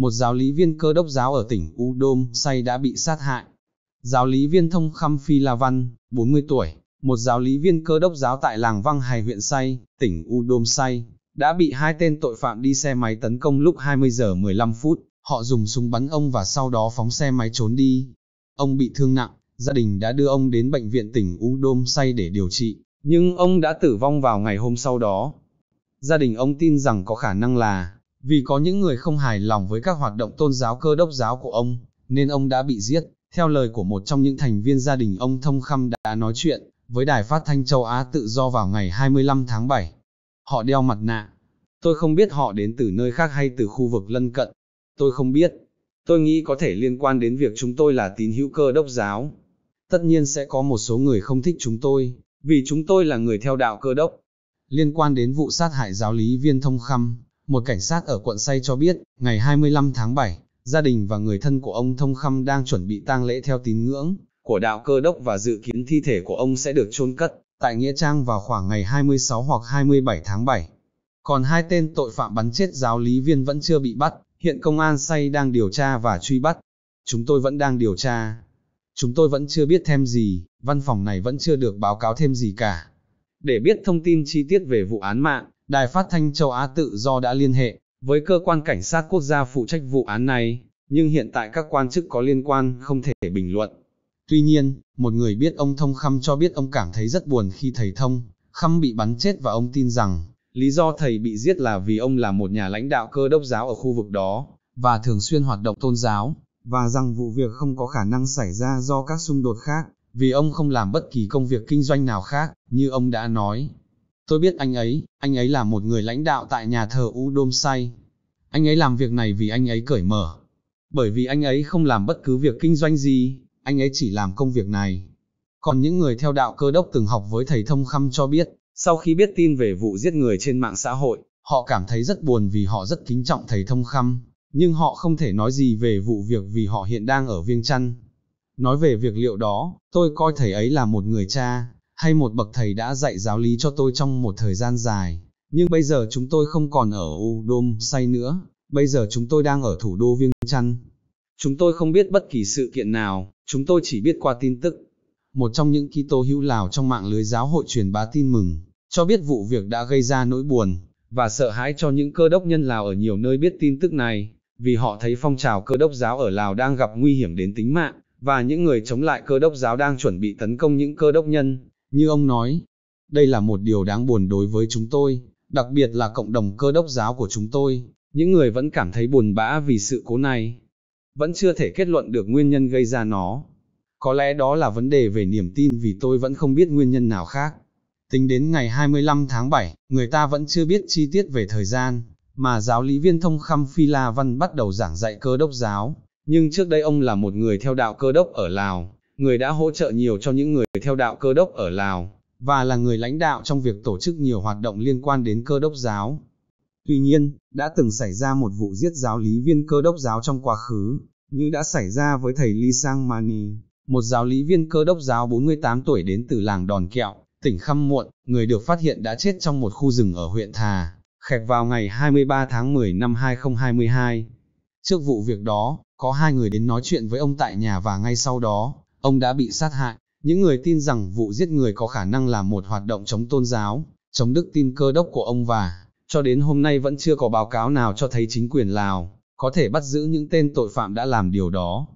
một giáo lý viên cơ đốc giáo ở tỉnh U say đã bị sát hại. Giáo lý viên thông khăm Phi La Văn, 40 tuổi, một giáo lý viên cơ đốc giáo tại làng Văng Hài huyện Say, tỉnh U Say, đã bị hai tên tội phạm đi xe máy tấn công lúc 20 giờ 15 phút, họ dùng súng bắn ông và sau đó phóng xe máy trốn đi. Ông bị thương nặng, gia đình đã đưa ông đến bệnh viện tỉnh U Say để điều trị, nhưng ông đã tử vong vào ngày hôm sau đó. Gia đình ông tin rằng có khả năng là vì có những người không hài lòng với các hoạt động tôn giáo cơ đốc giáo của ông, nên ông đã bị giết. Theo lời của một trong những thành viên gia đình ông Thông Khăm đã nói chuyện với đài phát thanh châu Á tự do vào ngày 25 tháng 7. Họ đeo mặt nạ. Tôi không biết họ đến từ nơi khác hay từ khu vực lân cận. Tôi không biết. Tôi nghĩ có thể liên quan đến việc chúng tôi là tín hữu cơ đốc giáo. Tất nhiên sẽ có một số người không thích chúng tôi, vì chúng tôi là người theo đạo cơ đốc. Liên quan đến vụ sát hại giáo lý viên thông khăm, một cảnh sát ở quận Say cho biết, ngày 25 tháng 7, gia đình và người thân của ông Thông Khăm đang chuẩn bị tang lễ theo tín ngưỡng của đạo cơ đốc và dự kiến thi thể của ông sẽ được chôn cất tại Nghĩa Trang vào khoảng ngày 26 hoặc 27 tháng 7. Còn hai tên tội phạm bắn chết giáo lý viên vẫn chưa bị bắt, hiện công an Say đang điều tra và truy bắt. Chúng tôi vẫn đang điều tra. Chúng tôi vẫn chưa biết thêm gì, văn phòng này vẫn chưa được báo cáo thêm gì cả. Để biết thông tin chi tiết về vụ án mạng, Đài phát thanh châu Á tự do đã liên hệ với cơ quan cảnh sát quốc gia phụ trách vụ án này, nhưng hiện tại các quan chức có liên quan không thể bình luận. Tuy nhiên, một người biết ông Thông Khăm cho biết ông cảm thấy rất buồn khi thầy Thông Khăm bị bắn chết và ông tin rằng lý do thầy bị giết là vì ông là một nhà lãnh đạo cơ đốc giáo ở khu vực đó và thường xuyên hoạt động tôn giáo, và rằng vụ việc không có khả năng xảy ra do các xung đột khác, vì ông không làm bất kỳ công việc kinh doanh nào khác, như ông đã nói. Tôi biết anh ấy, anh ấy là một người lãnh đạo tại nhà thờ U Đôm Say. Anh ấy làm việc này vì anh ấy cởi mở. Bởi vì anh ấy không làm bất cứ việc kinh doanh gì, anh ấy chỉ làm công việc này. Còn những người theo đạo cơ đốc từng học với thầy thông khăm cho biết, sau khi biết tin về vụ giết người trên mạng xã hội, họ cảm thấy rất buồn vì họ rất kính trọng thầy thông khăm, nhưng họ không thể nói gì về vụ việc vì họ hiện đang ở Viêng Chăn. Nói về việc liệu đó, tôi coi thầy ấy là một người cha, hay một bậc thầy đã dạy giáo lý cho tôi trong một thời gian dài, nhưng bây giờ chúng tôi không còn ở U Đôm Say nữa, bây giờ chúng tôi đang ở thủ đô Viêng Chăn. Chúng tôi không biết bất kỳ sự kiện nào, chúng tôi chỉ biết qua tin tức. Một trong những Kitô hữu Lào trong mạng lưới giáo hội truyền bá tin mừng, cho biết vụ việc đã gây ra nỗi buồn và sợ hãi cho những cơ đốc nhân Lào ở nhiều nơi biết tin tức này, vì họ thấy phong trào cơ đốc giáo ở Lào đang gặp nguy hiểm đến tính mạng và những người chống lại cơ đốc giáo đang chuẩn bị tấn công những cơ đốc nhân như ông nói. Đây là một điều đáng buồn đối với chúng tôi, đặc biệt là cộng đồng cơ đốc giáo của chúng tôi, những người vẫn cảm thấy buồn bã vì sự cố này. Vẫn chưa thể kết luận được nguyên nhân gây ra nó. Có lẽ đó là vấn đề về niềm tin vì tôi vẫn không biết nguyên nhân nào khác. Tính đến ngày 25 tháng 7, người ta vẫn chưa biết chi tiết về thời gian, mà giáo lý viên thông khăm Phi La Văn bắt đầu giảng dạy cơ đốc giáo. Nhưng trước đây ông là một người theo đạo cơ đốc ở Lào, người đã hỗ trợ nhiều cho những người theo đạo cơ đốc ở Lào, và là người lãnh đạo trong việc tổ chức nhiều hoạt động liên quan đến cơ đốc giáo. Tuy nhiên, đã từng xảy ra một vụ giết giáo lý viên cơ đốc giáo trong quá khứ, như đã xảy ra với thầy Lee Sang Mani, một giáo lý viên cơ đốc giáo 48 tuổi đến từ làng Đòn Kẹo, tỉnh Khăm Muộn, người được phát hiện đã chết trong một khu rừng ở huyện Thà, khẹt vào ngày 23 tháng 10 năm 2022. Trước vụ việc đó, có hai người đến nói chuyện với ông tại nhà và ngay sau đó, ông đã bị sát hại. Những người tin rằng vụ giết người có khả năng là một hoạt động chống tôn giáo, chống đức tin cơ đốc của ông và, cho đến hôm nay vẫn chưa có báo cáo nào cho thấy chính quyền Lào, có thể bắt giữ những tên tội phạm đã làm điều đó.